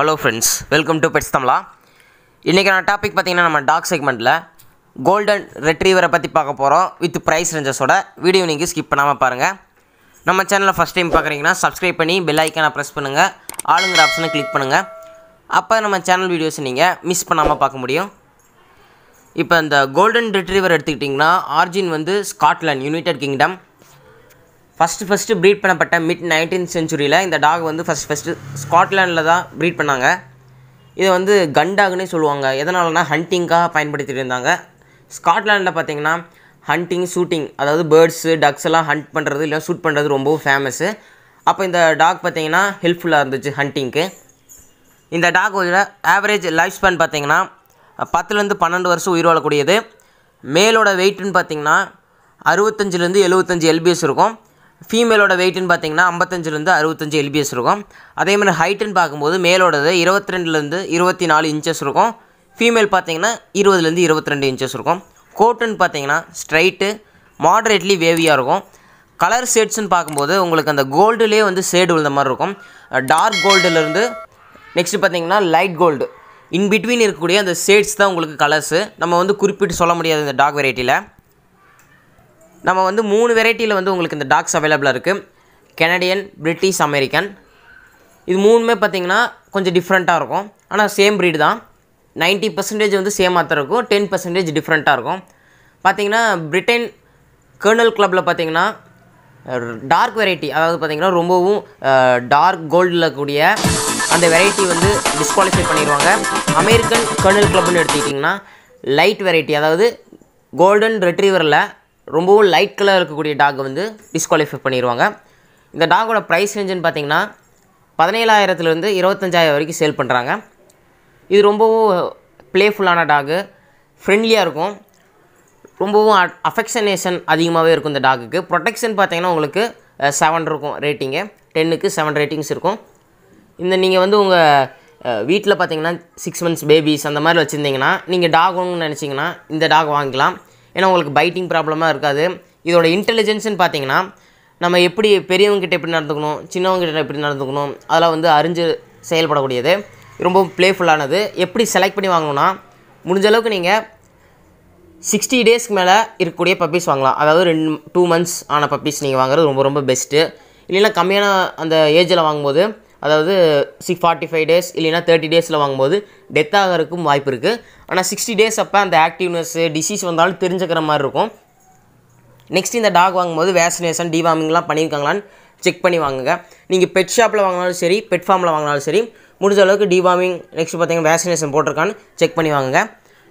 hello friends welcome to pets தம்லா நான் topic பார்த்திங்கன்னா நம்ம டாக் செக்மெண்ட்டில் கோல்டன் ரெட்ரீவரை பற்றி பார்க்க போகிறோம் வித் ப்ரைஸ் ரேஞ்சஸோட வீடியோ நீங்கள் ஸ்கிப் பண்ணாமல் பாருங்கள் நம்ம சேனலில் ஃபஸ்ட் டைம் பார்க்குறீங்கன்னா சப்ஸ்கிரைப் பண்ணி பெல் ஐக்கானை ப்ரெஸ் பண்ணுங்கள் ஆளுங்கிற ஆப்ஷனை கிளிக் பண்ணுங்கள் அப்போ நம்ம சேனல் வீடியோஸை நீங்கள் மிஸ் பண்ணாமல் பார்க்க முடியும் இப்போ இந்த கோல்டன் ரெட்ரீவர் எடுத்துக்கிட்டிங்கன்னா ஆர்ஜின் வந்து Scotland United Kingdom first first breed பண்ணப்பட்ட மிட் நைன்டீன் செஞ்சுரியில் இந்த டாக் வந்து ஃபஸ்ட் ஃபஸ்ட்டு ஸ்காட்லாண்டில் தான் ப்ரீட் பண்ணாங்க இதை வந்து கண்டாகுன்னே சொல்லுவாங்க எதனாலனா ஹண்டிங்காக பயன்படுத்திட்டு இருந்தாங்க ஸ்காட்லாண்டில் பார்த்தீங்கன்னா ஹண்டிங் ஷூட்டிங் அதாவது பேர்ட்ஸு டக்ஸ் எல்லாம் ஹண்ட் பண்ணுறது இல்லை ஷூட் பண்ணுறது ரொம்பவும் ஃபேமஸ்ஸு அப்போ இந்த டாக் பார்த்தீங்கன்னா ஹெல்ப்ஃபுல்லாக இருந்துச்சு ஹண்டிங்க்கு இந்த டாக் ஆவரேஜ் லைஃப் ஸ்பேன் பார்த்திங்கன்னா பத்துலேருந்து பன்னெண்டு வருஷம் உயிர் வாழக்கூடியது மேலோட வெயிட்டுன்னு பார்த்தீங்கன்னா அறுபத்தஞ்சிலேருந்து எழுபத்தஞ்சி எல்பிஎஸ் இருக்கும் ஃபீமேலோட வெயிட்டுன்னு பார்த்தீங்கன்னா ஐம்பத்தஞ்சிலேருந்து அறுபத்தஞ்சு எல்பிஎஸ் இருக்கும் அதே மாதிரி ஹைட்டுன்னு பார்க்கும்போது மேலோடது இருபத்தி ரெண்டுலேருந்து இருபத்தி நாலு இன்ச்சஸ் இருக்கும் ஃபீமேல் பார்த்தீங்கன்னா இருபதுலேருந்து இருபத்தி ரெண்டு இன்ச்சஸ் இருக்கும் கோட்டுன்னு பார்த்தீங்கன்னா ஸ்ட்ரைட்டு மாடரேட்லி வேவியாக இருக்கும் கலர் ஷேட்ஸ்னு பார்க்கும்போது உங்களுக்கு அந்த கோல்டுலேயே வந்து ஷேடு விழுந்த மாதிரி இருக்கும் டார்க் கோல்டுலேருந்து நெக்ஸ்ட்டு பார்த்தீங்கன்னா லைட் கோல்டு இன் பிட்வீன் இருக்கக்கூடிய அந்த ஷேட்ஸ் தான் உங்களுக்கு கலர்ஸு நம்ம வந்து குறிப்பிட்டு சொல்ல முடியாது இந்த டாக் வெரைட்டியில் நம்ம வந்து மூணு வெரைட்டியில் வந்து உங்களுக்கு இந்த டாக்ஸ் அவைலபிளாக இருக்குது கெனடியன் பிரிட்டிஷ் அமெரிக்கன் இது மூணுமே பார்த்திங்கன்னா கொஞ்சம் டிஃப்ரெண்ட்டாக இருக்கும் ஆனால் சேம் ப்ரீடு தான் நைன்ட்டி பர்சன்டேஜ் வந்து சேமாக தான் இருக்கும் டென் பர்சன்டேஜ் டிஃப்ரெண்ட்டாக இருக்கும் பார்த்திங்கன்னா பிரிட்டன் கேர்னல் கிளப்பில் பார்த்திங்கன்னா டார்க் வெரைட்டி அதாவது பார்த்திங்கன்னா ரொம்பவும் டார்க் கோல்டில் கூடிய அந்த வெரைட்டி வந்து டிஸ்குவாலிஃபை பண்ணிடுவாங்க அமெரிக்கன் கேர்னல் கிளப்னு எடுத்துக்கிட்டிங்கன்னா லைட் வெரைட்டி அதாவது கோல்டன் ரெட்ரீவரில் ரொம்பவும் லைட் கலர் இருக்கக்கூடிய டாக் வந்து டிஸ்குவாலிஃபை பண்ணிடுவாங்க இந்த டாகோட ப்ரைஸ் ரேஞ்சுன்னு பார்த்தீங்கன்னா பதினேழாயிரத்துலேருந்து இருபத்தஞ்சாயிரம் வரைக்கும் சேல் பண்ணுறாங்க இது ரொம்பவும் ப்ளேஃபுல்லான டாகு ஃப்ரெண்ட்லியாக இருக்கும் ரொம்பவும் அஃபெக்ஷனேஷன் அதிகமாகவே இருக்கும் இந்த டாகுக்கு ப்ரொடெக்ஷன் பார்த்தீங்கன்னா உங்களுக்கு செவன் இருக்கும் ரேட்டிங்கு டென்னுக்கு செவன் ரேட்டிங்ஸ் இருக்கும் இந்த நீங்கள் வந்து உங்கள் வீட்டில் பார்த்தீங்கன்னா சிக்ஸ் மந்த்ஸ் பேபிஸ் அந்த மாதிரி வச்சுருந்தீங்கன்னா நீங்கள் டாகுன்னு நினச்சிங்கன்னா இந்த டாக் வாங்கிக்கலாம் ஏன்னா உங்களுக்கு பைட்டிங் ப்ராப்ளமாக இருக்காது இதோட இன்டெலிஜென்ஸ்னு பார்த்தீங்கன்னா நம்ம எப்படி பெரியவங்ககிட்ட எப்படி நடந்துக்கணும் சின்னவங்ககிட்ட எப்படி நடந்துக்கணும் அதெல்லாம் வந்து அறிஞ்சு செயல்படக்கூடியது ரொம்பவும் ப்ளேஃபுல்லானது எப்படி செலக்ட் பண்ணி வாங்கணும்னா முடிஞ்ச அளவுக்கு நீங்கள் சிக்ஸ்டி டேஸ்க்கு மேலே இருக்கக்கூடிய பப்பீஸ் வாங்கலாம் அதாவது ரெண்டு டூ மந்த்ஸ் ஆன பப்பீஸ் நீங்கள் வாங்குறது ரொம்ப ரொம்ப பெஸ்ட்டு இல்லைன்னா கம்மியான அந்த ஏஜில் வாங்கும்போது அதாவது சி ஃபார்ட்டி ஃபைவ் டேஸ் இல்லைன்னா தேர்ட்டி டேஸில் வாங்கும்போது டெத் ஆகிறதுக்கும் வாய்ப்பு இருக்குது ஆனால் சிக்ஸ்டி டேஸ் அப்போ அந்த ஆக்டிவ்னஸ்ஸு டிசீஸ் வந்தாலும் தெரிஞ்சுக்கிற மாதிரி இருக்கும் நெக்ஸ்ட் இந்த டாக் வாங்கும்போது வேக்சினேஷன் டிவார்மிங்லாம் பண்ணியிருக்காங்களான்னு செக் பண்ணி வாங்குங்க நீங்கள் பெட் ஷாப்பில் வாங்கினாலும் சரி பெட் ஃபார்மில் வாங்கினாலும் சரி முடிஞ்ச அளவுக்கு டிவார்மிங் நெக்ஸ்ட் பார்த்தீங்கன்னா வேக்சினேஷன் போட்டிருக்கான்னு செக் பண்ணி வாங்குங்க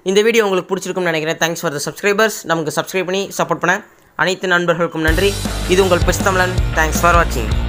இந்த வீடியோ உங்களுக்கு பிடிச்சிருக்கும்னு நினைக்கிறேன் தேங்க்ஸ் ஃபார் த சப்ஸ்கிரைபர்ஸ் நமக்கு சப்ஸ்கிரைப் பண்ணி சப்போர்ட் பண்ண அனைத்து நண்பர்களுக்கும் நன்றி இது உங்கள் தமிழன் தேங்க்ஸ் ஃபார் வாட்சிங்